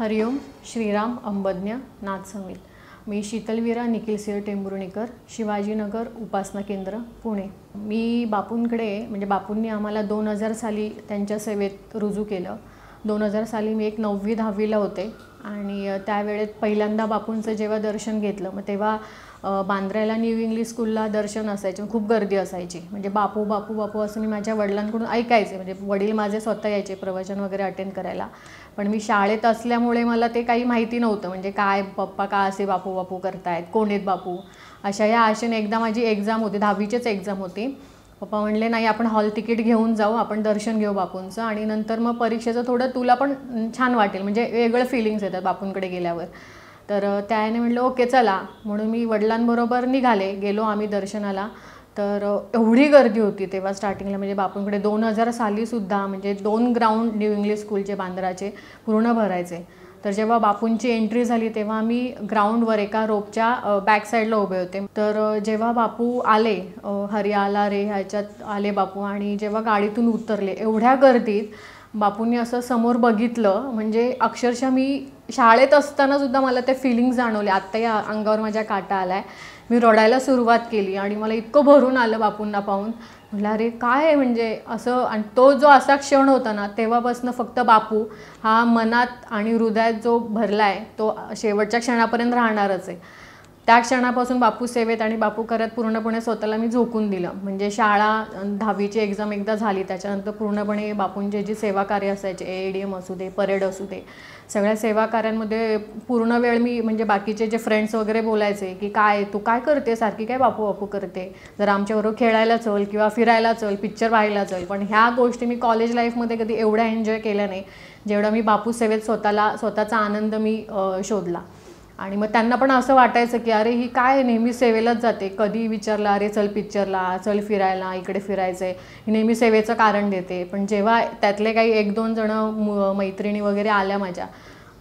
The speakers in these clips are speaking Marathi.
हरिओम श्रीराम अंबज्ञ नाथ समील मी शीतलवीरा निखिल निखिलसिंह टेंभुर्णीकर शिवाजीनगर उपासना केंद्र पुणे मी बापूंकडे म्हणजे बापूंनी आम्हाला दोन हजार साली त्यांच्या सेवेत रुजू केलं दोन हजार साली मी एक नववी दहावीला होते आणि त्यावेळेत पहिल्यांदा बापूंचं जेव्हा दर्शन घेतलं मग तेव्हा बांद्र्याला न्यू इंग्लिश स्कूलला दर्शन असायचे खूप गर्दी असायची म्हणजे बापू बापू बापू असं मी माझ्या वडिलांकडून ऐकायचे म्हणजे वडील माझे स्वतः यायचे प्रवचन वगैरे अटेंड करायला पण मी शाळेत असल्यामुळे मला ते काही माहिती नव्हतं म्हणजे काय पप्पा का असे बापू बापू करतायत कोण आहेत बापू अशा या आशेने एकदा माझी एक्झाम होती दहावीचीच एक्झाम होती पप्पा म्हणले नाही आपण हॉल तिकीट घेऊन जाऊ आपण दर्शन घेऊ बापूंचं आणि नंतर मग परीक्षेचं थोडं तुला पण छान वाटेल म्हणजे वेगळं फिलिंग्स येतात बापूंकडे गेल्यावर तर त्याने म्हटलं ओके चला म्हणून मी वडिलांबरोबर निघाले गेलो आम्ही दर्शनाला तर एवढी गर्दी होती तेव्हा स्टार्टिंगला म्हणजे बापूंकडे दोन हजार सालीसुद्धा म्हणजे दोन ग्राउंड न्यू इंग्लिश स्कूलचे बांद्राचे पूर्ण भरायचे तर जेव्हा बापूंची एंट्री झाली तेव्हा आम्ही ग्राउंडवर एका रोपच्या बॅक साईडला उभे होते तर जेव्हा बापू आले हरियाला रे ह्याच्यात आले बापू आणि जेव्हा गाडीतून उतरले एवढ्या गर्दीत बापूंनी असं समोर बघितलं म्हणजे अक्षरशः मी शाळेत असताना सुद्धा मला ते फिलिंग जाणवले आत्ता या अंगावर माझ्या काटा आला मी रडायला सुरुवात केली आणि मला इतकं भरून आलं बापूंना पाहून म्हटलं अरे काय आहे म्हणजे असं आणि तो जो असा क्षण होता ना तेव्हापासून फक्त बापू हा मनात आणि हृदयात जो भरला आहे तो शेवटच्या क्षणापर्यंत राहणारच आहे त्या क्षणापासून बापू सेवेत आणि बापू करत पूर्णपणे स्वतःला मी झोकून दिलं म्हणजे शाळा दहावीची एक्झाम एकदा झाली त्याच्यानंतर पूर्णपणे बापूंचे जे सेवा कार्य असायचे ए डी एम असू दे परेड असू दे सगळ्या सेवाकार्यांमध्ये पूर्ण वेळ मी म्हणजे बाकीचे जे फ्रेंड्स वगैरे बोलायचे की काय तू काय करते सारखी काय बापू बापू करते जर आमच्याबरोबर खेळायला चल किंवा फिरायला चल पिक्चर पाहायला चल पण ह्या गोष्टी मी कॉलेज लाईफमध्ये कधी एवढ्या एन्जॉय केल्या नाही जेवढा मी बापू सेवेत स्वतःला स्वतःचा आनंद मी शोधला आणि मग त्यांना पण असं वाटायचं की अरे ही काय नेहमी सेवेलाच जाते कधी विचारला अरे चल पिक्चरला चल फिरायला इकडे फिरायचं आहे ही नेहमी सेवेचं कारण देते पण जेव्हा त्यातले काही एक दोन जण मैत्रिणी वगैरे आल्या माझ्या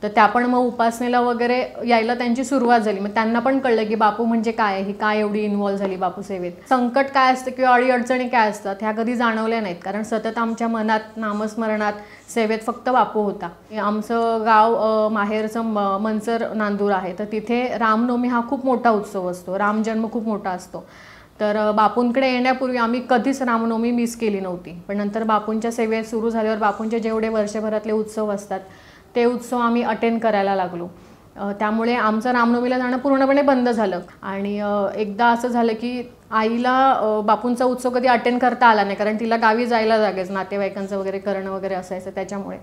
तर त्या पण मग उपासनेला वगैरे यायला त्यांची सुरुवात झाली मग त्यांना पण कळलं की बापू म्हणजे काय ही काय एवढी इन्व्हॉल्व्ह झाली बापू सेवेत संकट काय असतं किंवा अडीअडचणी काय असतात ह्या कधी जाणवल्या नाहीत कारण सतत आमच्या मनात नामस्मरणात सेवेत फक्त बापू होता आमचं गाव माहेरचं मनसर नांदूर आहे तर तिथे रामनवमी हा खूप मोठा उत्सव असतो रामजन्म खूप मोठा असतो तर बापूंकडे येण्यापूर्वी आम्ही कधीच रामनवमी मिस केली नव्हती पण नंतर बापूंच्या सेवेत सुरू झाल्यावर बापूंचे जेवढे वर्षभरातले उत्सव असतात ते उत्सव आम्ही अटेंड करायला लागलो त्यामुळे आमचं रामनवमीला जाणं पूर्णपणे बंद झालं आणि एकदा असं झालं की आईला बापूंचा उत्सव कधी अटेंड करता आला नाही कारण तिला गावी जायला जागेच नातेवाईकांचं वगैरे करणं वगैरे असायचं त्याच्यामुळे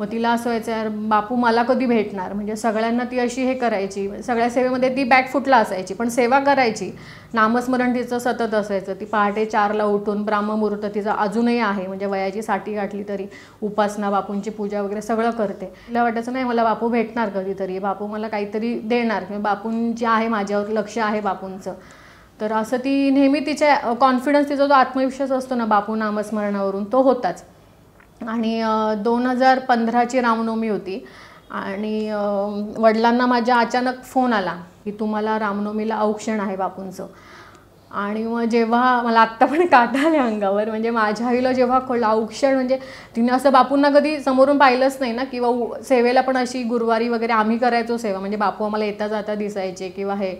मग तिला असं व्हायचं यार बापू मला कधी भेटणार म्हणजे सगळ्यांना ती अशी हे करायची सगळ्या सेवेमध्ये ती बॅट फुटला असायची पण सेवा करायची नामस्मरण तिचं सतत असायचं ती पहाटे चारला उठून ब्राह्ममुहूर्त तिचं अजूनही आहे म्हणजे वयाची साठी गाठली तरी उपासना बापूंची पूजा वगैरे सगळं करते तिला वाटायचं नाही मला बापू भेटणार कधीतरी बापू मला काहीतरी देणार किंवा बापूंची आहे माझ्यावर लक्ष आहे बापूंचं तर असं ती नेहमी तिच्या कॉन्फिडन्स तिचा जो आत्मविश्वास असतो ना बापू नामस्मरणावरून तो होताच आणि दोन हजार पंधराची रामनवमी होती आणि वडिलांना माझ्या अचानक फोन आला की तुम्हाला रामनवमीला औक्षण आहे बापूंचं आणि मग जेव्हा मला आत्ता पण काटा आले अंगावर म्हणजे माझ्या आईला जेव्हा खोला औक्षण म्हणजे तिने असं बापूंना कधी समोरून पाहिलंच नाही ना किंवा सेवेला पण अशी गुरुवारी वगैरे आम्ही करायचो सेवा म्हणजे बापू आम्हाला येता जाता दिसायचे किंवा हे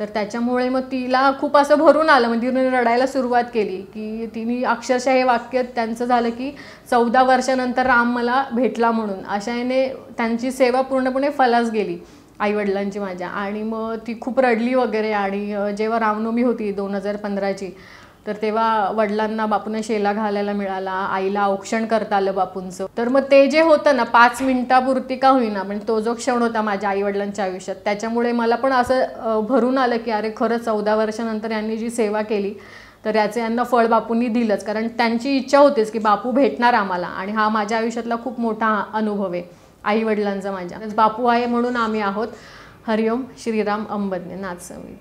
तर त्याच्यामुळे मग तिला खूप असं भरून आलं म्हणजे तिने रडायला सुरुवात केली की तिने अक्षरशः हे वाक्य त्यांचं झालं की चौदा वर्षानंतर राम मला भेटला म्हणून अशाने त्यांची सेवा पूर्णपणे फलास गेली आईवडिलांची माझ्या आणि मग ती खूप रडली वगैरे आणि जेव्हा रामनवमी होती दोन हजार पंधराची तर तेव्हा वडिलांना बापूने शेला घालायला मिळाला आईला औक्षण करता आलं बापूंचं तर मग ते जे होतं ना पाच मिनिटापुरती का होईना म्हणजे तो जो क्षण होता माझ्या आई वडिलांच्या आयुष्यात त्याच्यामुळे मला पण असं भरून आलं की अरे खरं चौदा वर्षानंतर यांनी जी सेवा केली तर याचं यांना फळ बापूंनी दिलंच कारण त्यांची इच्छा होतीच की बापू भेटणार आम्हाला आणि हा माझ्या आयुष्यातला खूप मोठा अनुभव आहे आई वडिलांचा माझ्या बापू आहे म्हणून आम्ही आहोत हरिओम श्रीराम नाथ नाचसमित